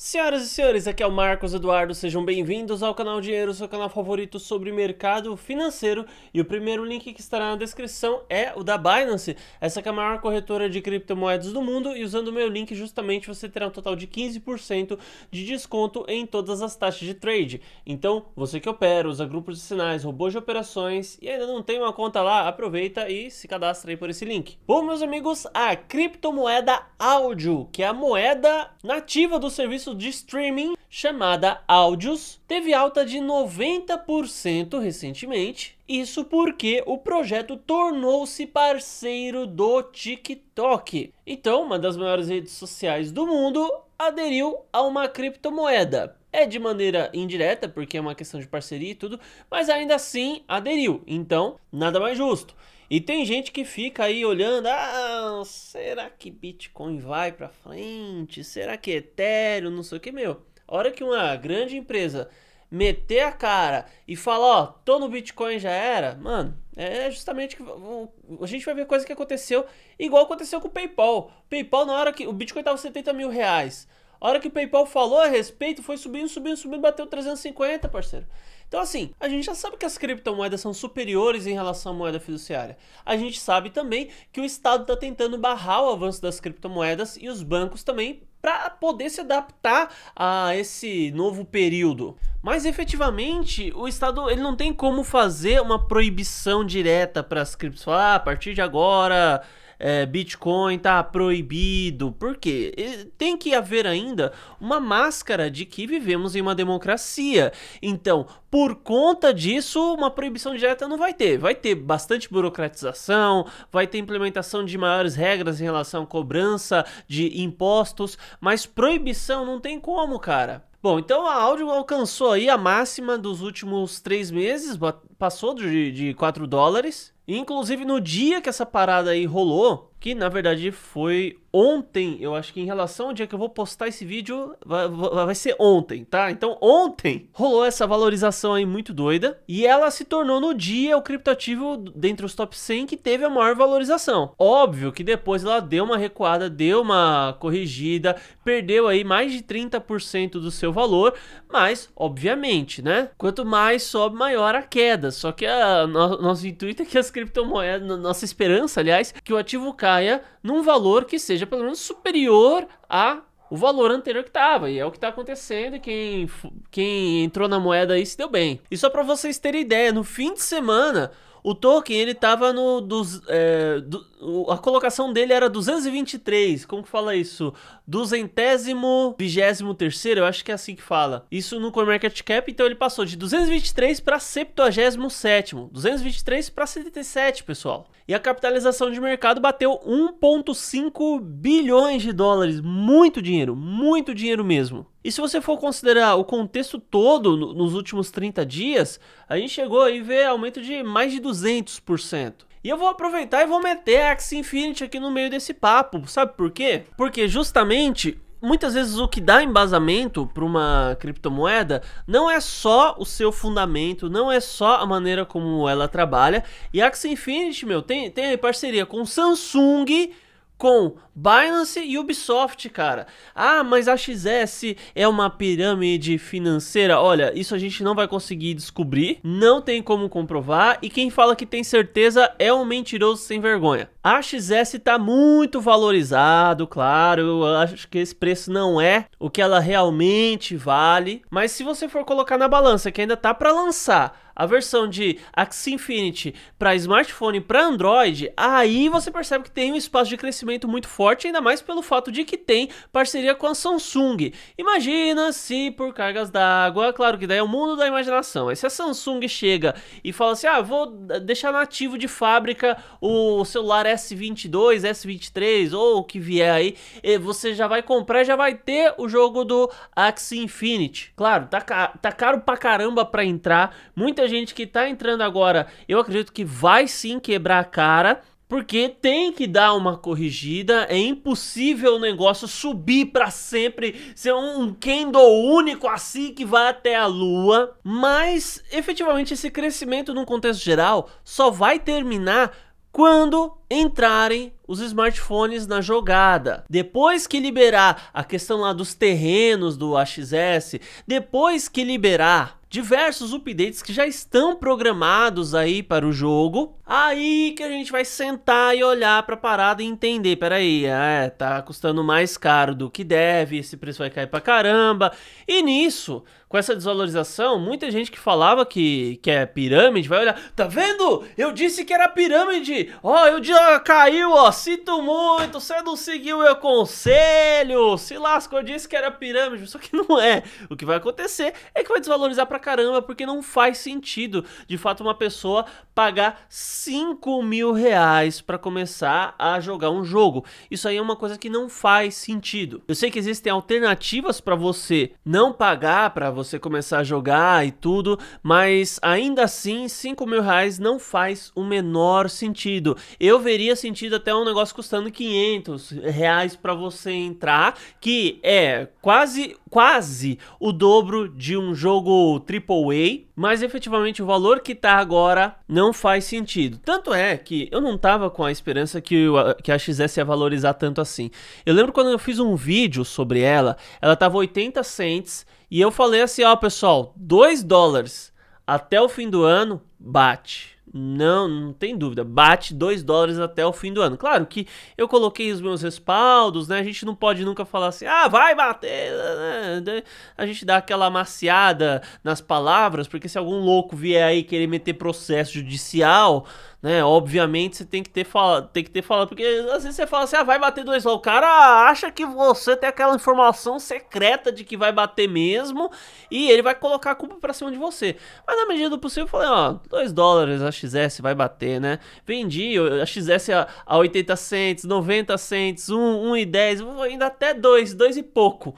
Senhoras e senhores, aqui é o Marcos Eduardo, sejam bem-vindos ao canal Dinheiro, seu canal favorito sobre mercado financeiro. E o primeiro link que estará na descrição é o da Binance, essa que é a maior corretora de criptomoedas do mundo. E usando o meu link, justamente você terá um total de 15% de desconto em todas as taxas de trade. Então, você que opera, usa grupos de sinais, robôs de operações e ainda não tem uma conta lá, aproveita e se cadastra aí por esse link. Bom, meus amigos, a criptomoeda áudio, que é a moeda nativa do serviço serviço de streaming chamada Áudios teve alta de 90% recentemente. Isso porque o projeto tornou-se parceiro do TikTok. Então, uma das maiores redes sociais do mundo aderiu a uma criptomoeda. É de maneira indireta, porque é uma questão de parceria e tudo, mas ainda assim aderiu. Então, nada mais justo. E tem gente que fica aí olhando, ah, será que Bitcoin vai para frente? Será que Ethereum, não sei o que, meu. hora que uma grande empresa meter a cara e falar, ó, tô no Bitcoin já era, mano, é justamente que a gente vai ver coisa que aconteceu igual aconteceu com o PayPal. PayPal na hora que o Bitcoin tava 70 mil reais. A hora que o PayPal falou a respeito, foi subindo, subindo, subindo, bateu 350, parceiro. Então, assim, a gente já sabe que as criptomoedas são superiores em relação à moeda fiduciária. A gente sabe também que o Estado está tentando barrar o avanço das criptomoedas e os bancos também para poder se adaptar a esse novo período. Mas efetivamente, o Estado ele não tem como fazer uma proibição direta para as criptos. Falar, ah, a partir de agora é, Bitcoin tá proibido. Por quê? Tem que haver ainda uma máscara de que vivemos em uma democracia. Então, por conta disso, uma proibição direta não vai ter. Vai ter bastante burocratização, vai ter implementação de maiores regras em relação à cobrança de impostos, mas proibição não tem como, cara. Bom, então a áudio alcançou aí a máxima dos últimos três meses, passou de, de 4 dólares, Inclusive no dia que essa parada aí rolou, que na verdade foi ontem, eu acho que em relação ao dia que eu vou postar esse vídeo, vai, vai, ser ontem, tá? Então ontem rolou essa valorização aí muito doida e ela se tornou no dia o criptoativo dentre os top 100 que teve a maior valorização. Óbvio que depois ela deu uma recuada, deu uma corrigida, perdeu aí mais de 30% do seu valor, mas obviamente, né? Quanto mais sobe, maior a queda. Só que a, no, nosso intuito é que as criptomoeda, na nossa esperança, aliás, que o ativo caia num valor que seja pelo menos superior a o valor anterior que estava, e é o que está acontecendo, e quem, quem entrou na moeda aí se deu bem. E só para vocês terem ideia, no fim de semana, o token ele tava no dos, é, do, a colocação dele era 223, como que fala isso? duzentésimo, vigésimo terceiro, eu acho que é assim que fala. Isso no CoinMarketCap, então ele passou de 223 para 77, 223 para 77, pessoal. E a capitalização de mercado bateu 1.5 bilhões de dólares, muito dinheiro, muito dinheiro mesmo. E se você for considerar o contexto todo nos últimos 30 dias, a gente chegou aí a ver aumento de mais de 200%. E eu vou aproveitar e vou meter a Axie Infinity aqui no meio desse papo, sabe por quê? Porque justamente muitas vezes o que dá embasamento para uma criptomoeda não é só o seu fundamento, não é só a maneira como ela trabalha. E a Axie Infinity, meu, tem, tem parceria com Samsung com Binance e Ubisoft, cara. Ah, mas a XS é uma pirâmide financeira? Olha, isso a gente não vai conseguir descobrir, não tem como comprovar e quem fala que tem certeza é um mentiroso sem vergonha. A XS tá muito valorizado, claro, eu acho que esse preço não é o que ela realmente vale, mas se você for colocar na balança que ainda tá para lançar a versão de Axie Infinity para smartphone para Android, aí você percebe que tem um espaço de crescimento muito forte, ainda mais pelo fato de que tem parceria com a Samsung. Imagina se por cargas d'água, claro que daí é o mundo da imaginação. Aí se a Samsung chega e fala assim: "Ah, vou deixar nativo de fábrica o celular S22, S23 ou o que vier aí, eh, você já vai comprar, já vai ter o jogo do Axie Infinity". Claro, tá, tá caro pra caramba pra entrar. Muita gente que tá entrando agora, eu acredito que vai sim quebrar a cara, porque tem que dar uma corrigida, é impossível o negócio subir para sempre, ser um kendo único assim que vai até a lua, mas efetivamente esse crescimento num contexto geral só vai terminar quando entrarem os smartphones na jogada. Depois que liberar a questão lá dos terrenos do AXS, depois que liberar diversos updates que já estão programados aí para o jogo. Aí que a gente vai sentar e olhar para a parada e entender, peraí, é, tá custando mais caro do que deve, esse preço vai cair para caramba. E nisso, com essa desvalorização, muita gente que falava que, que é pirâmide vai olhar, tá vendo? Eu disse que era pirâmide. Ó, oh, eu dia caiu, ó, sinto muito, você não seguiu meu conselho. Se lascou, eu disse que era pirâmide, só que não é. O que vai acontecer é que vai desvalorizar para pra caramba, porque não faz sentido, de fato, uma pessoa pagar 5 mil reais pra começar a jogar um jogo. Isso aí é uma coisa que não faz sentido. Eu sei que existem alternativas para você não pagar para você começar a jogar e tudo, mas ainda assim, 5 mil reais não faz o menor sentido. Eu veria sentido até um negócio custando 500 reais para você entrar, que é quase, quase o dobro de um jogo AAA, mas efetivamente o valor que tá agora não faz sentido. Tanto é que eu não tava com a esperança que, o, que a XS ia valorizar tanto assim. Eu lembro quando eu fiz um vídeo sobre ela, ela tava 80 cents e eu falei assim, ó pessoal, 2 dólares até o fim do ano bate. Não, não tem dúvida. Bate 2 dólares até o fim do ano. Claro que eu coloquei os meus respaldos, né? A gente não pode nunca falar assim, ah, vai bater. Né? A gente dá aquela amaciada nas palavras, porque se algum louco vier aí querer meter processo judicial, né? Obviamente você tem que ter falado, tem que ter falado, porque às vezes você fala assim, ah, vai bater dois O cara acha que você tem aquela informação secreta de que vai bater mesmo e ele vai colocar a culpa pra cima de você. Mas na medida do possível, eu falei, ó, 2 dólares a XS vai bater, né? Vendi a XS a, a 80 cents, 90 cents, 1, 1 e 10, ainda até 2, 2 e pouco.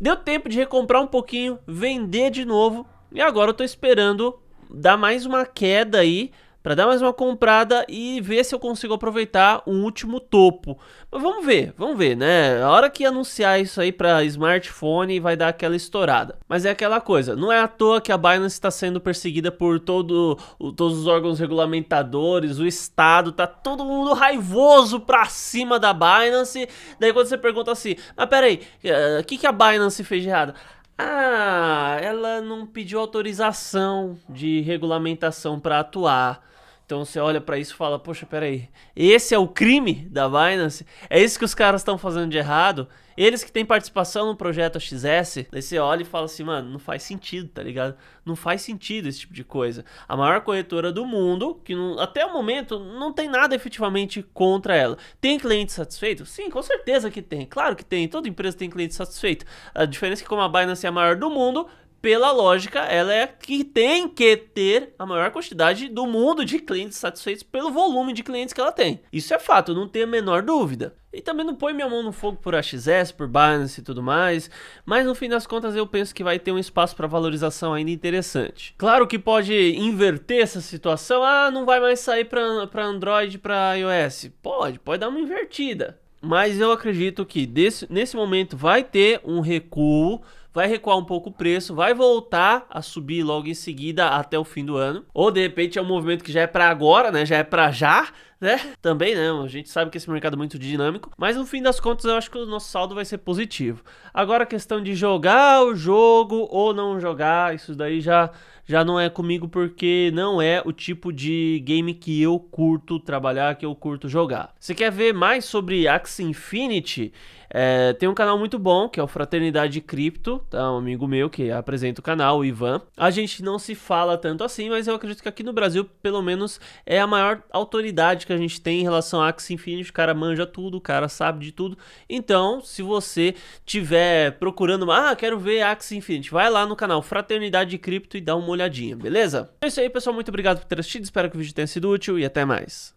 Deu tempo de recomprar um pouquinho, vender de novo e agora eu tô esperando dar mais uma queda aí para dar mais uma comprada e ver se eu consigo aproveitar o último topo. Mas vamos ver, vamos ver, né? A hora que anunciar isso aí para smartphone vai dar aquela estourada. Mas é aquela coisa, não é à toa que a Binance está sendo perseguida por todo, todos os órgãos regulamentadores, o Estado, tá todo mundo raivoso pra cima da Binance. Daí quando você pergunta assim, mas ah, peraí, eh, o uh, que, que a Binance fez de errado? Ah, ela não pediu autorização de regulamentação para atuar. Então você olha para isso e fala: Poxa, peraí, esse é o crime da Binance? É isso que os caras estão fazendo de errado? Eles que têm participação no projeto XS, você olha e fala assim: Mano, não faz sentido, tá ligado? Não faz sentido esse tipo de coisa. A maior corretora do mundo, que não, até o momento não tem nada efetivamente contra ela. Tem cliente satisfeito? Sim, com certeza que tem. Claro que tem. Toda empresa tem cliente satisfeito. A diferença é que, como a Binance é a maior do mundo, pela lógica, ela é que tem que ter a maior quantidade do mundo de clientes satisfeitos pelo volume de clientes que ela tem. Isso é fato, não tem a menor dúvida. E também não põe minha mão no fogo por AXS, por Binance e tudo mais, mas no fim das contas eu penso que vai ter um espaço para valorização ainda interessante. Claro que pode inverter essa situação, ah, não vai mais sair para Android, para iOS. Pode, pode dar uma invertida. Mas eu acredito que desse, nesse momento vai ter um recuo vai recuar um pouco o preço, vai voltar a subir logo em seguida até o fim do ano. Ou de repente é um movimento que já é para agora, né? Já é para já, né? Também não, né? a gente sabe que esse mercado é muito dinâmico, mas no fim das contas eu acho que o nosso saldo vai ser positivo. Agora a questão de jogar o jogo ou não jogar, isso daí já já não é comigo porque não é o tipo de game que eu curto trabalhar, que eu curto jogar. Se quer ver mais sobre Axie Infinity, é, tem um canal muito bom que é o Fraternidade Cripto, tá? Um amigo meu que apresenta o canal, o Ivan. A gente não se fala tanto assim, mas eu acredito que aqui no Brasil, pelo menos, é a maior autoridade que a gente tem em relação a Axie Infinity. O cara manja tudo, o cara sabe de tudo. Então, se você tiver procurando, ah, quero ver Axie Infinity, vai lá no canal Fraternidade Cripto e dá uma olhadinha, beleza? Então é isso aí, pessoal. Muito obrigado por ter assistido. Espero que o vídeo tenha sido útil e até mais.